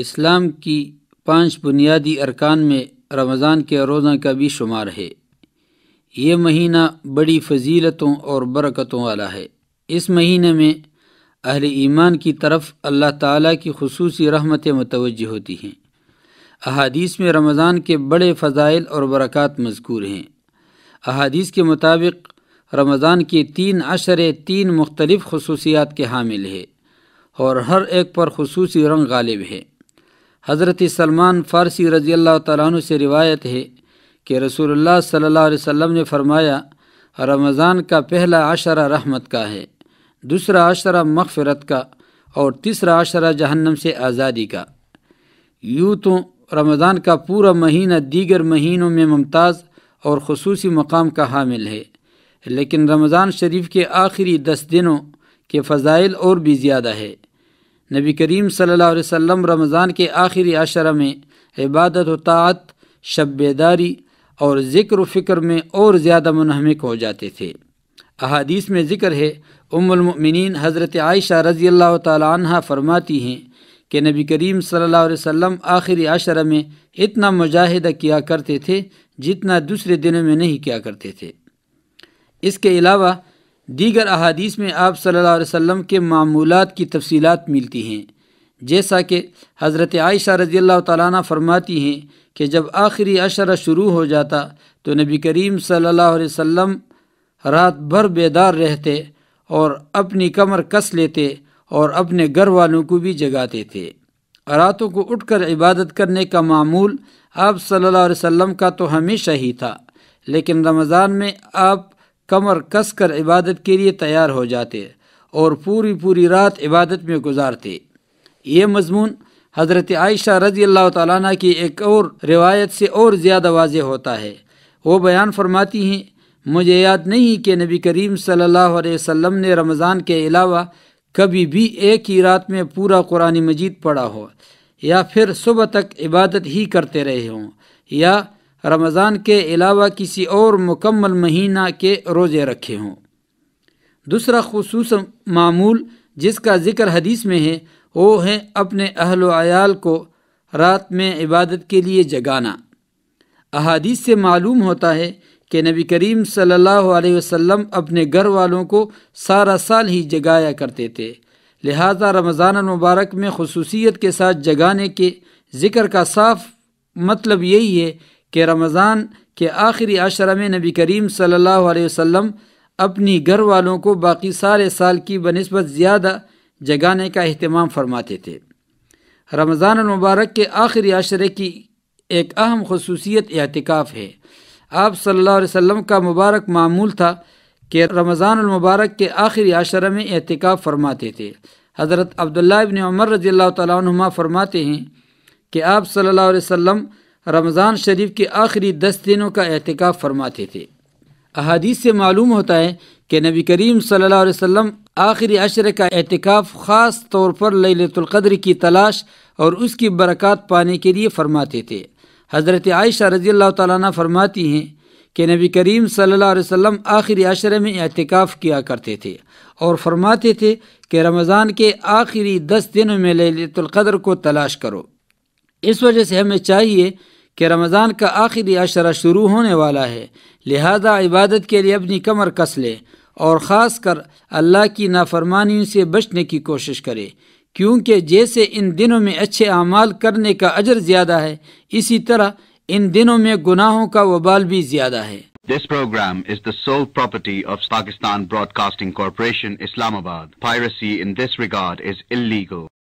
इस्लाम की पांच बुनियादी अरकान में रमज़ान के रोज़ा का भी शुमार है ये महीना बड़ी फजीलतों और बरकतों वाला है इस महीने में अहल ईमान की तरफ अल्लाह ताला की खसूस रहमतें मतव होती हैं अहादीस में रमज़ान के बड़े फ़जाइल और बरक़ात मजकूर हैं अहादीस के मुताबिक रमज़ान के तीन अशर तीन मुख्तलिफ़ खसूसियात के हामिल है और हर एक पर खसूस रंग गालिब है हज़रत सलमान फ़ारसी रज़ी अल्लाह तु से रिवायत है कि रसूल सल्लल्लाहु अलैहि ने फरमाया रमज़ान का पहला आशर रहमत का है दूसरा आशरा मगफ़रत का और तीसरा आशरा जहन्नम से आज़ादी का यूँ तो रमज़ान का पूरा महीना दीगर महीनों में मुमताज़ और खसूस मकाम का हामिल है लेकिन रमज़ान शरीफ के आखिरी दस दिनों के फ़जाइल और भी ज़्यादा है नबी करीम सल्लल्लाहु अलैहि वसल्लम रमज़ान के आखिरी आशर में इबादत तात शब और ज़िक्र फ़िक्र में और ज़्यादा मनहमिक हो जाते थे अहादीस में ज़िक्र है उमुलमिन हज़रत आयशा रज़ी अल्लाह तह फरमाती हैं कि नबी करीम सल्लल्लाहु अलैहि वसल्लम आखिरी आशर में इतना मुजाहिदा किया करते थे जितना दूसरे दिनों में नहीं किया करते थे इसके अलावा दीगर अहादीस में आप सल्लल्लाहु अलैहि वसल्लम के मामूलत की तफसीलात मिलती हैं जैसा कि हज़रत आयशा रज़ी अल्लाह ताली फरमाती हैं कि जब आखिरी अशर शुरू हो जाता तो नबी करीम सल्लल्लाहु अलैहि वसल्लम रात भर बेदार रहते और अपनी कमर कस लेते और अपने घर वालों को भी जगाते थे रातों को उठकर इबादत करने का मामूल आप सल्लल्लाहु अलैहि वसल्लम का तो हमेशा ही था लेकिन रमज़ान में आप कमर कस कर इबादत के लिए तैयार हो जाते और पूरी पूरी रात इबादत में गुजारते ये मजमून हज़रत आयशा रजी अल्लाह ताली की एक और रिवायत से और ज़्यादा वाज होता है वो बयान फरमाती हैं मुझे याद नहीं कि नबी करीम सल्लल्लाहु अलैहि वसल्लम ने रमज़ान के अलावा कभी भी एक ही रात में पूरा कुरानी मजीद पढ़ा हो या फिर सुबह तक इबादत ही करते रहे हों या रमज़ान के अलावा किसी और मुकम्मल महीना के रोज़े रखे हों दूसरा खसूस मामूल जिसका ज़िक्र हदीस में है वो है अपने अहल आयाल को रात में इबादत के लिए जगाना अहादीस से मालूम होता है कि नबी करीम सल्लल्लाहु अलैहि वसल्लम अपने घर वालों को सारा साल ही जगाया करते थे लिहाजा रमज़ान मुबारक में खसूसियत के साथ जगाने के ज़िक्र का साफ मतलब यही है कि रमज़ान के आखिरी अशर में नबी करीम सल्लल्लाहु अलैहि वसल्लम अपनी घर वालों को बाकी सारे साल की बनस्बत ज़्यादा जगाने का अहतमाम फरमाते थे रमज़ान मुबारक के आखिरी अशरे की एक अहम खसूसियत एहतिकाफ़ है आप सल्लल्लाहु अलैहि वसल्लम का मुबारक मामूल था कि रमज़ान मुबारक के आखिरी आशर में एहतिकाफ़ फरमाते थे हज़रत अब्दुल्ला इबन उमर रज़ी अल्लाह तुमा फरमाते हैं कि आप सल्लल्लाहु अलैहि वसल्लम रमज़ान शरीफ के आखिरी दस दिनों का एहतिकाफ फरमाते थे अहादीस से मालूम होता है कि नबी करीम सल्लल्लाहु अलैहि वसल्लम आखिरी अशर का एहतिकाफ ख़ास तौर पर ललतुल्क़द्र की तलाश और उसकी बरक़ात पाने के लिए फरमाते थे हज़रत आयशा रज़ी अल्लाह ताली फरमाती हैं कि नबी करीम सल्लल्लाहु अलैहि वसल्लम आखिरी अशरे में एहतिकाफ़ किया करते थे और फरमाते थे कि रमज़ान के आखिरी दस दिनों में ललतुल्क़द्र को तलाश करो इस वजह से हमें चाहिए कि रमज़ान का आखिरी अशरा शुरू होने वाला है लिहाजा इबादत के लिए अपनी कमर कस ले और ख़ास कर अल्लाह की नाफरमानियों से बचने की कोशिश करे क्योंकि जैसे इन दिनों में अच्छे अमाल करने का अजर ज़्यादा है इसी तरह इन दिनों में गुनाहों का वबाल भी ज़्यादा है This program is the sole property of Pakistan Broadcasting Corporation, Islamabad. Piracy in this regard is illegal.